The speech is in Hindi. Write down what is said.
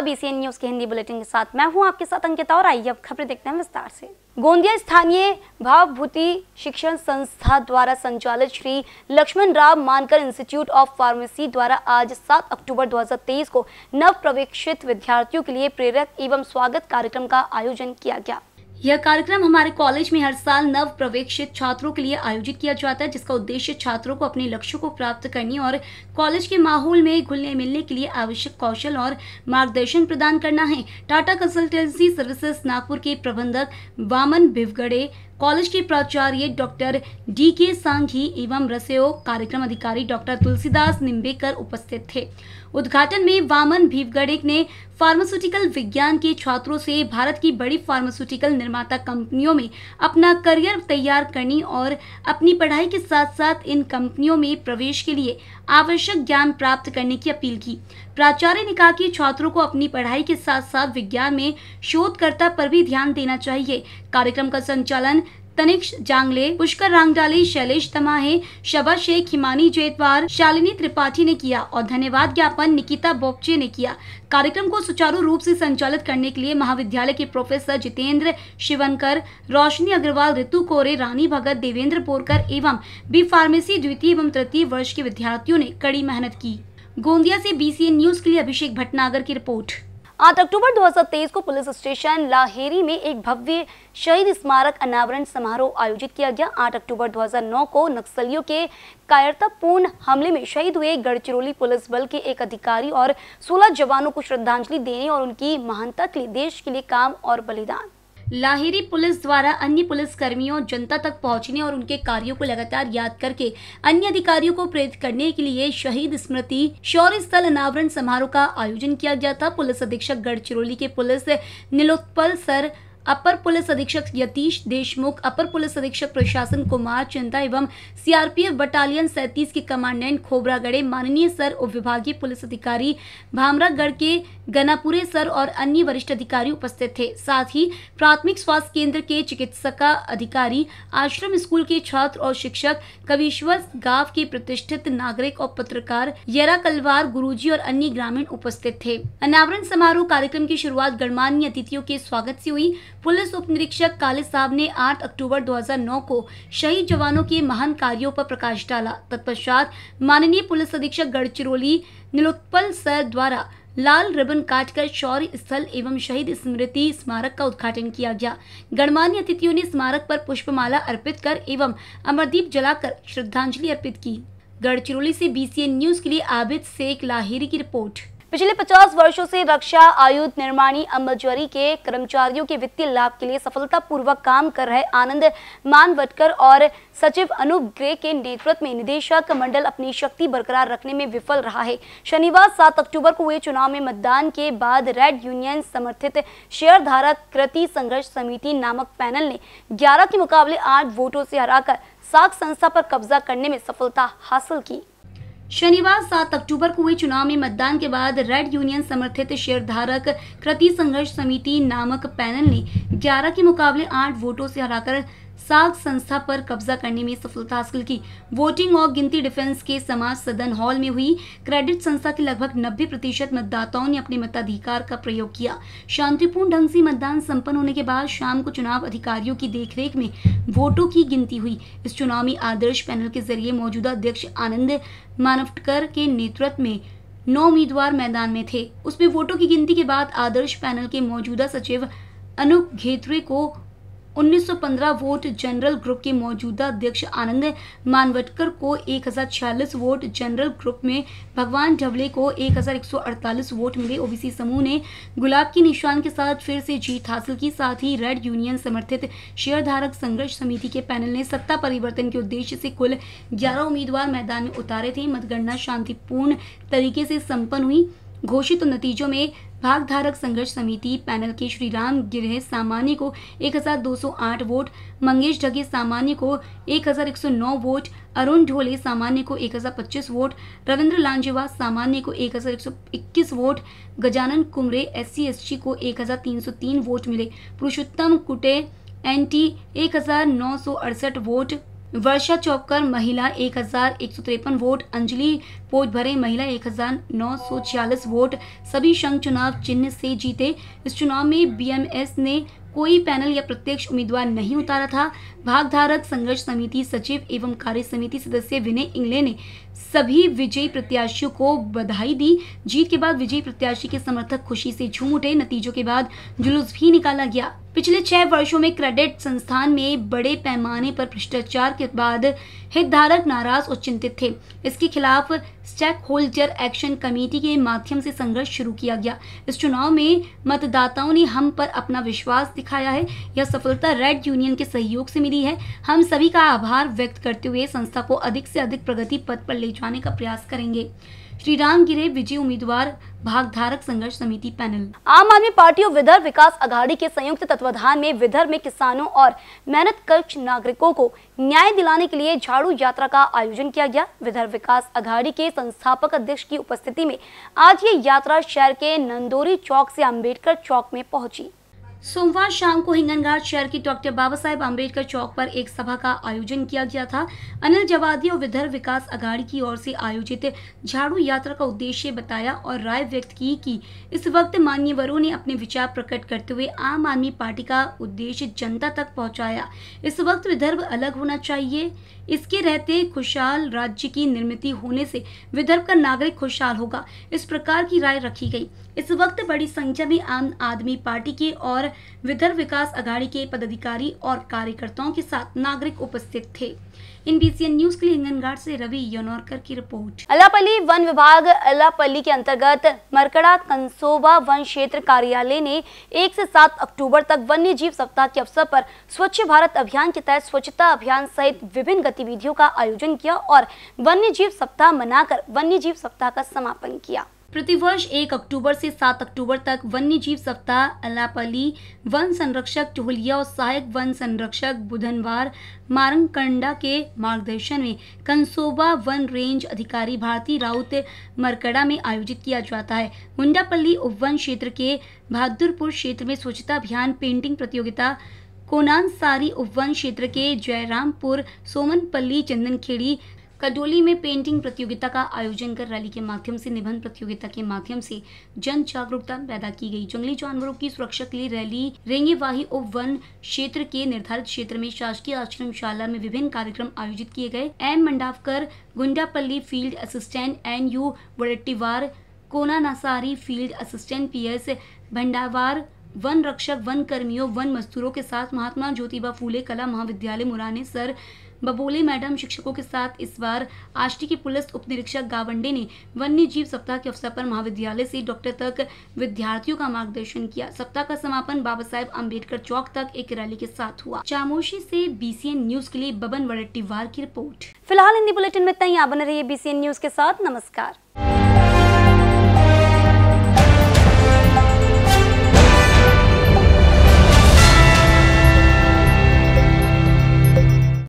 का बीसीएन न्यूज के हिंदी बुलेटिन के साथ मैं हूं आपके साथ अंकिता और आइए अब खबरें देखते हैं विस्तार से गोंदिया स्थानीय भावभूति शिक्षण संस्था द्वारा संचालित श्री लक्ष्मण राव मानकर इंस्टीट्यूट ऑफ फार्मेसी द्वारा आज 7 अक्टूबर 2023 को नव प्रवेक्षित विद्यार्थियों के लिए प्रेरक एवं स्वागत कार्यक्रम का आयोजन किया गया यह कार्यक्रम हमारे कॉलेज में हर साल नव प्रवेक्षित छात्रों के लिए आयोजित किया जाता है जिसका उद्देश्य छात्रों को अपने लक्ष्यों को प्राप्त करने और कॉलेज के माहौल में घुलने मिलने के लिए आवश्यक कौशल और मार्गदर्शन प्रदान करना है टाटा कंसल्टेंसी सर्विसेज नागपुर के प्रबंधक वामन भिवगड़े कॉलेज के प्राचार्य डॉक्टर डी के सांघी एवं रसेओ कार्यक्रम अधिकारी डॉक्टर तुलसीदास निम्बेकर उपस्थित थे उद्घाटन में वामन भीवगढ़ ने फार्मास्यूटिकल विज्ञान के छात्रों से भारत की बड़ी फार्मास्यूटिकल निर्माता कंपनियों में अपना करियर तैयार करने और अपनी पढ़ाई के साथ साथ इन कंपनियों में प्रवेश के लिए आवश्यक ज्ञान प्राप्त करने की अपील की प्राचार्य ने कहा कि छात्रों को अपनी पढ़ाई के साथ साथ विज्ञान में शोधकर्ता पर भी ध्यान देना चाहिए कार्यक्रम का संचालन तनिक्ष जांगले पुष्कर रांगडाली शैलेश तमाहे शबा शेख हिमानी जेतवार शालिनी त्रिपाठी ने किया और धन्यवाद ज्ञापन निकिता बोपचे ने किया कार्यक्रम को सुचारू रूप से संचालित करने के लिए महाविद्यालय के प्रोफेसर जितेंद्र शिवनकर रोशनी अग्रवाल ऋतु कोरे रानी भगत देवेंद्र पोरकर एवं बी फार्मेसी द्वितीय एवं तृतीय वर्ष के विद्यार्थियों ने कड़ी मेहनत की गोंदिया से बीसीएन न्यूज के लिए अभिषेक भटनागर की रिपोर्ट आठ अक्टूबर 2023 को पुलिस स्टेशन लाहेरी में एक भव्य शहीद स्मारक अनावरण समारोह आयोजित किया गया 8 अक्टूबर 2009 को नक्सलियों के कायरतापूर्ण हमले में शहीद हुए गढ़चिरौली पुलिस बल के एक अधिकारी और 16 जवानों को श्रद्धांजलि देने और उनकी महानता के लिए देश के लिए काम और बलिदान लाहिरी पुलिस द्वारा अन्य पुलिस कर्मियों जनता तक पहुंचने और उनके कार्यों को लगातार याद करके अन्य अधिकारियों को प्रेरित करने के लिए शहीद स्मृति शौर्य स्थल अनावरण समारोह का आयोजन किया गया था पुलिस अधीक्षक गढ़चिरौली के पुलिस नीलोत्पल सर अपर पुलिस अधीक्षक यतीश देशमुख अपर पुलिस अधीक्षक प्रशासन कुमार चिंता एवं सीआरपीएफ बटालियन सैतीस के कमांडेंट खोबरागढ़े माननीय सर उप विभागीय पुलिस अधिकारी भामरागढ़ के गनापुरे सर और अन्य वरिष्ठ अधिकारी उपस्थित थे साथ ही प्राथमिक स्वास्थ्य केंद्र के चिकित्सका अधिकारी आश्रम स्कूल के छात्र और शिक्षक कविश्वर गांव के प्रतिष्ठित नागरिक और पत्रकार यरा कलवार गुरुजी और अन्य ग्रामीण उपस्थित थे अनावरण समारोह कार्यक्रम की शुरुआत गणमान्य अतिथियों के स्वागत ऐसी हुई पुलिस उप निरीक्षक काले साहब ने आठ अक्टूबर दो को शहीद जवानों के महान कार्यो आरोप प्रकाश डाला तत्पश्चात माननीय पुलिस अधीक्षक गढ़चिरौली नीलोत्पल सर द्वारा लाल रिबन काटकर शौर्य स्थल एवं शहीद स्मृति स्मारक का उद्घाटन किया गया गणमान्य अतिथियों ने स्मारक पर पुष्पमाला अर्पित कर एवं अमरदीप जलाकर श्रद्धांजलि अर्पित की गढ़चिरौली से बीसीएन न्यूज के लिए आबिद शेख लाहिरी की रिपोर्ट पिछले 50 वर्षों से रक्षा आयुध निर्माणी अमलजरी के कर्मचारियों के वित्तीय लाभ के लिए सफलतापूर्वक काम कर रहे आनंद मानवटकर और सचिव अनूप ग्रे के नेतृत्व में निदेशक मंडल अपनी शक्ति बरकरार रखने में विफल रहा है शनिवार 7 अक्टूबर को हुए चुनाव में मतदान के बाद रेड यूनियन समर्थित शेयर धारा कृति संघर्ष समिति नामक पैनल ने ग्यारह के मुकाबले आठ वोटों से हराकर साख संस्था पर कब्जा करने में सफलता हासिल की शनिवार 7 अक्टूबर को हुए चुनाव में मतदान के बाद रेड यूनियन समर्थित शेयरधारक कृति संघर्ष समिति नामक पैनल ने 11 के मुकाबले 8 वोटों से हराकर साग संस्था पर कब्जा करने में सफलता हासिल की वोटिंग और गिनती डिफेंस के समाज सदन हॉल में हुई क्रेडिट संस्था के लगभग 90 प्रतिशत मतदाताओं ने अपने मताधिकार का प्रयोग किया शांतिपूर्ण ढंग से मतदान संपन्न होने के बाद शाम को चुनाव अधिकारियों की देखरेख में वोटों की गिनती हुई इस चुनाव में आदर्श पैनल के जरिए मौजूदा अध्यक्ष आनंद मानवटकर के नेतृत्व में नौ उम्मीदवार मैदान में थे उसमें वोटों की गिनती के बाद आदर्श पैनल के मौजूदा सचिव अनुप घेत्रे को 1915 वोट जनरल ग्रुप के मौजूदा अध्यक्ष आनंद मानवटकर को एक वोट जनरल ग्रुप में भगवान ढवले को 1148 वोट मिले ओबीसी समूह ने गुलाब की निशान के साथ फिर से जीत हासिल की साथ ही रेड यूनियन समर्थित शेयरधारक संघर्ष समिति के पैनल ने सत्ता परिवर्तन के उद्देश्य से कुल 11 उम्मीदवार मैदान में उतारे थे मतगणना शांतिपूर्ण तरीके से संपन्न हुई घोषित नतीजों में भागधारक संघर्ष समिति पैनल के श्रीराम गिरह सामान्य को 1208 वोट मंगेश ढगे सामान्य को 1109 वोट अरुण ढोले सामान्य को 1025 वोट रविंद्र लांजेवा सामान्य को 1121 vote Gajanan Kumre S C को 1303 वोट मिले पुरुषोत्तम कुटे एन टी वोट वर्षा चौकर महिला एक हजार एक सौ तिरपन वोट अंजलि पोज भरे महिला एक हजार नौ सौ छियालीस वोट सभी संघ चुनाव चिन्ह से जीते इस चुनाव में बीएमएस ने कोई पैनल या प्रत्यक्ष उम्मीदवार नहीं उतारा था भागधारक संघर्ष समिति सचिव एवं कार्य समिति सदस्य विनय इंगले ने सभी विजयी प्रत्याशियों को बधाई दी जीत के बाद विजयी प्रत्याशी के समर्थक खुशी से झूम उठे नतीजों के बाद जुलूस भी निकाला गया पिछले छह वर्षों में क्रेडिट संस्थान में बड़े पैमाने पर भ्रष्टाचार के बाद हितधारक नाराज और चिंतित थे इसके खिलाफ स्टेक होल्डर एक्शन कमेटी के माध्यम से संघर्ष शुरू किया गया इस चुनाव में मतदाताओं ने हम पर अपना विश्वास दिखाया है यह सफलता रेड यूनियन के सहयोग से मिली है हम सभी का आभार व्यक्त करते हुए संस्था को अधिक से अधिक प्रगति पथ पर ले जाने का प्रयास करेंगे श्री राम गिरे विजय उम्मीदवार भागधारक संघर्ष समिति पैनल आम आदमी पार्टी और विदर्भ विकास अघाड़ी के संयुक्त तत्वाधान में विदर्भ में किसानों और मेहनत कक्ष नागरिकों को न्याय दिलाने के लिए झाड़ू यात्रा का आयोजन किया गया विदर्भ विकास अघाड़ी के संस्थापक अध्यक्ष की उपस्थिति में आज ये यात्रा शहर के नंदोरी चौक ऐसी अम्बेडकर चौक में पहुँची सोमवार शाम को हिंगनघाट शहर की डॉक्टर बाबा साहेब अम्बेडकर चौक पर एक सभा का आयोजन किया गया था अनिल जवादी और विदर्भ विकास अघाड़ी की ओर से आयोजित झाड़ू यात्रा का उद्देश्य बताया और राय व्यक्त की कि इस वक्त मान्यवरों ने अपने विचार प्रकट करते हुए आम आदमी पार्टी का उद्देश्य जनता तक पहुँचाया इस वक्त विदर्भ अलग होना चाहिए इसके रहते खुशहाल राज्य की निर्मित होने से विदर्भ का नागरिक खुशहाल होगा इस प्रकार की राय रखी गई इस वक्त बड़ी संख्या में आम आदमी पार्टी के और विदर्भ विकास अघाड़ी के पदाधिकारी और कार्यकर्ताओं के साथ नागरिक उपस्थित थे इन बीसीएन न्यूज के लिए हिंगनघाट से रवि यनौरकर की रिपोर्ट अलापल्ली वन विभाग अलापल्ली के अंतर्गत मरकड़ा कंसोबा वन क्षेत्र कार्यालय ने एक से सात अक्टूबर तक वन्य जीव सप्ताह के अवसर पर स्वच्छ भारत अभियान के तहत स्वच्छता अभियान सहित विभिन्न गतिविधियों का आयोजन किया और वन्य जीव सप्ताह मनाकर वन्य जीव सप्ताह का समापन किया प्रतिवर्ष एक अक्टूबर से सात अक्टूबर तक वन्य जीव सप्ताह अलापली वन संरक्षक टोहलिया और सहायक वन संरक्षक बुधनवार मारंगकंडा के मार्गदर्शन में कंसोबा वन रेंज अधिकारी भारती राउत मरकड़ा में आयोजित किया जाता है मुंडापल्ली उपवन क्षेत्र के बहादुरपुर क्षेत्र में स्वच्छता अभियान पेंटिंग प्रतियोगिता कोनानसारी उपवन क्षेत्र के जयरामपुर सोमनपल्ली चंदनखेड़ी कडोली में पेंटिंग प्रतियोगिता का आयोजन कर रैली के माध्यम से निबंध प्रतियोगिता के माध्यम से जन जागरूकता पैदा की गई जंगली जानवरों की सुरक्षा के लिए रैली रेंगेवाही उप वन क्षेत्र के निर्धारित क्षेत्र में शासकीय आश्रमशाला में विभिन्न कार्यक्रम आयोजित किए गए M Mandavkar Gundapalli field assistant N U Vadettiwar कोना नासारी field assistant P S Bhandawar वन रक्षक वन कर्मियों वन मजदूरों के साथ महात्मा ज्योतिबा फूले कला महाविद्यालय मुराने सर बबोले मैडम शिक्षकों के साथ इस बार आष्टी के पुलिस उप निरीक्षक गावंडे ने वन्य जीव सप्ताह के अवसर पर महाविद्यालय से डॉक्टर तक विद्यार्थियों का मार्गदर्शन किया सप्ताह का समापन बाबा साहेब अम्बेडकर चौक तक एक रैली के साथ हुआ चामोशी से बीसीएन न्यूज के लिए बबन वड़ट्टीवार की रिपोर्ट फिलहाल हिंदी बुलेटिन में तैयार बने रही बीसीएन न्यूज के साथ नमस्कार